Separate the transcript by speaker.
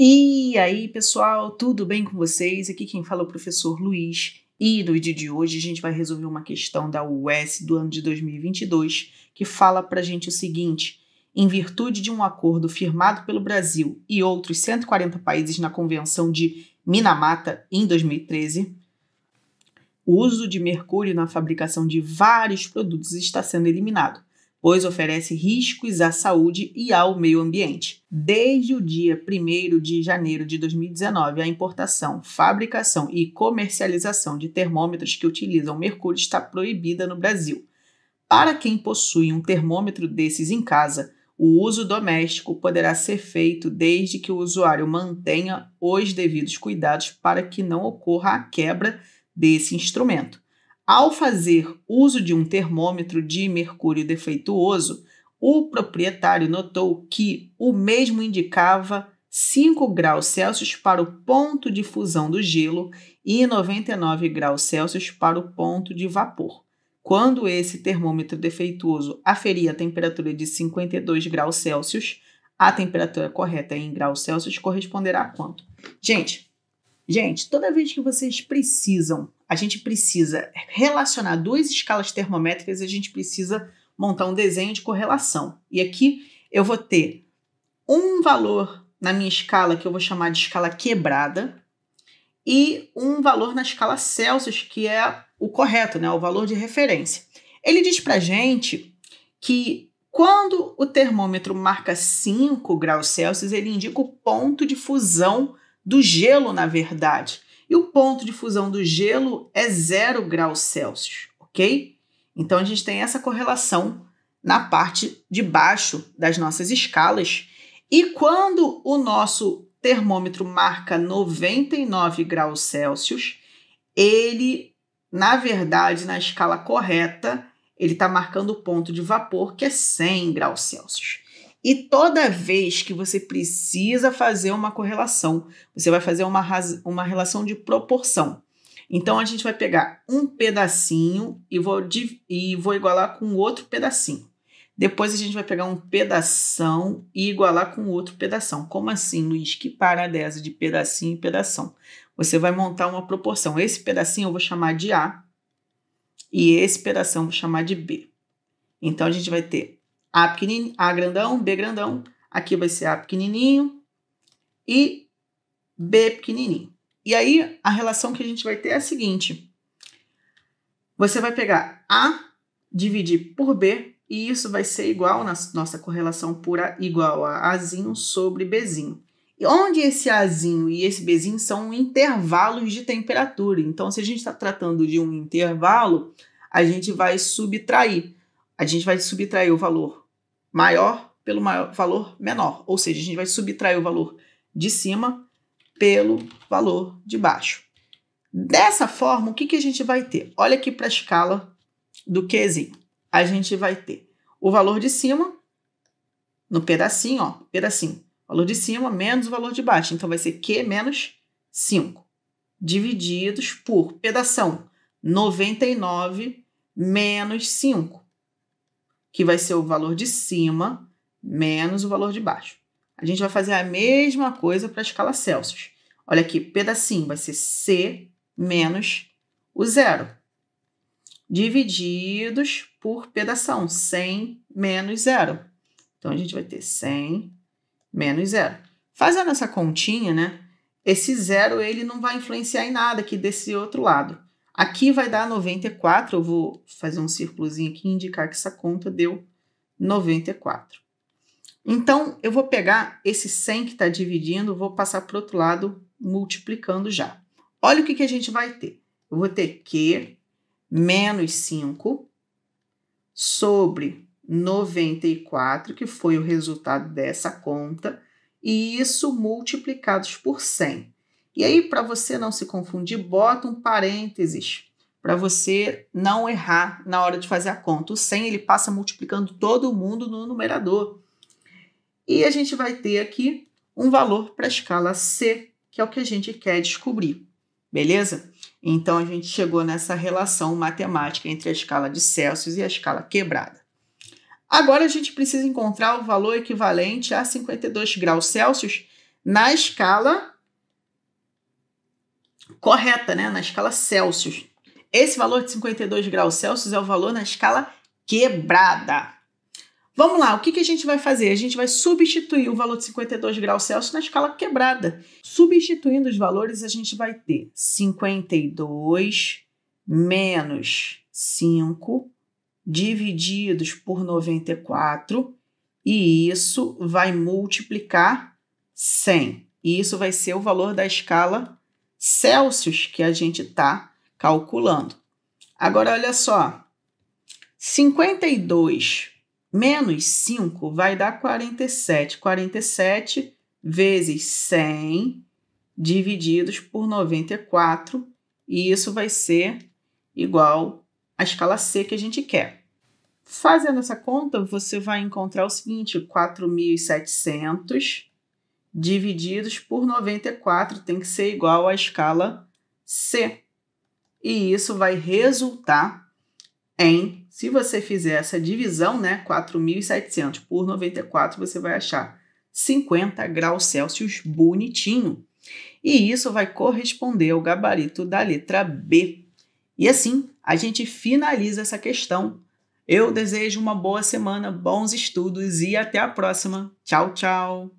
Speaker 1: E aí, pessoal, tudo bem com vocês? Aqui quem fala é o professor Luiz. E no vídeo de hoje a gente vai resolver uma questão da US do ano de 2022 que fala para gente o seguinte: em virtude de um acordo firmado pelo Brasil e outros 140 países na Convenção de Minamata em 2013, o uso de mercúrio na fabricação de vários produtos está sendo eliminado pois oferece riscos à saúde e ao meio ambiente. Desde o dia 1 de janeiro de 2019, a importação, fabricação e comercialização de termômetros que utilizam mercúrio está proibida no Brasil. Para quem possui um termômetro desses em casa, o uso doméstico poderá ser feito desde que o usuário mantenha os devidos cuidados para que não ocorra a quebra desse instrumento. Ao fazer uso de um termômetro de mercúrio defeituoso, o proprietário notou que o mesmo indicava 5 graus Celsius para o ponto de fusão do gelo e 99 graus Celsius para o ponto de vapor. Quando esse termômetro defeituoso aferia a temperatura de 52 graus Celsius, a temperatura correta em graus Celsius corresponderá a quanto? Gente, Gente, toda vez que vocês precisam, a gente precisa relacionar duas escalas termométricas, a gente precisa montar um desenho de correlação. E aqui eu vou ter um valor na minha escala que eu vou chamar de escala quebrada e um valor na escala Celsius que é o correto, né, o valor de referência. Ele diz para gente que quando o termômetro marca 5 graus Celsius, ele indica o ponto de fusão do gelo, na verdade. E o ponto de fusão do gelo é zero graus Celsius, ok? Então a gente tem essa correlação na parte de baixo das nossas escalas. E quando o nosso termômetro marca 99 graus Celsius, ele, na verdade, na escala correta, ele está marcando o ponto de vapor, que é 100 graus Celsius. E toda vez que você precisa fazer uma correlação, você vai fazer uma, uma relação de proporção. Então a gente vai pegar um pedacinho e vou, e vou igualar com outro pedacinho. Depois a gente vai pegar um pedação e igualar com outro pedação. Como assim, Luiz? Que parada de pedacinho e pedação? Você vai montar uma proporção. Esse pedacinho eu vou chamar de A e esse pedação eu vou chamar de B. Então a gente vai ter a, pequenin, A grandão, B grandão. Aqui vai ser A pequenininho e B pequenininho. E aí, a relação que a gente vai ter é a seguinte. Você vai pegar A, dividir por B, e isso vai ser igual na nossa correlação pura, igual a Azinho sobre Bzinho. E onde esse Azinho e esse Bzinho são intervalos de temperatura. Então, se a gente está tratando de um intervalo, a gente vai subtrair. A gente vai subtrair o valor maior pelo maior, valor menor. Ou seja, a gente vai subtrair o valor de cima pelo valor de baixo. Dessa forma, o que, que a gente vai ter? Olha aqui para a escala do Qzinho. A gente vai ter o valor de cima no pedacinho, ó, pedacinho. Valor de cima menos o valor de baixo. Então, vai ser Q menos 5, divididos por pedação 99 menos 5 que vai ser o valor de cima menos o valor de baixo. A gente vai fazer a mesma coisa para a escala Celsius. Olha aqui, pedacinho vai ser C menos o zero, divididos por pedação, 100 menos zero. Então, a gente vai ter 100 menos zero. Fazendo essa continha, né? Esse zero ele não vai influenciar em nada aqui desse outro lado. Aqui vai dar 94, eu vou fazer um círculozinho aqui e indicar que essa conta deu 94. Então, eu vou pegar esse 100 que está dividindo, vou passar para o outro lado multiplicando já. Olha o que, que a gente vai ter. Eu vou ter Q menos 5 sobre 94, que foi o resultado dessa conta, e isso multiplicados por 100. E aí, para você não se confundir, bota um parênteses para você não errar na hora de fazer a conta. O 100 ele passa multiplicando todo mundo no numerador. E a gente vai ter aqui um valor para a escala C, que é o que a gente quer descobrir. Beleza? Então a gente chegou nessa relação matemática entre a escala de Celsius e a escala quebrada. Agora a gente precisa encontrar o valor equivalente a 52 graus Celsius na escala correta, né, na escala Celsius. Esse valor de 52 graus Celsius é o valor na escala quebrada. Vamos lá, o que, que a gente vai fazer? A gente vai substituir o valor de 52 graus Celsius na escala quebrada. Substituindo os valores, a gente vai ter 52 menos 5 divididos por 94 e isso vai multiplicar 100. E isso vai ser o valor da escala Celsius que a gente está calculando. Agora, olha só. 52 menos 5 vai dar 47. 47 vezes 100 divididos por 94. E isso vai ser igual à escala C que a gente quer. Fazendo essa conta, você vai encontrar o seguinte, 4.700 divididos por 94 tem que ser igual à escala C. E isso vai resultar em, se você fizer essa divisão, né, 4.700 por 94, você vai achar 50 graus Celsius bonitinho. E isso vai corresponder ao gabarito da letra B. E assim, a gente finaliza essa questão. Eu desejo uma boa semana, bons estudos e até a próxima. Tchau, tchau!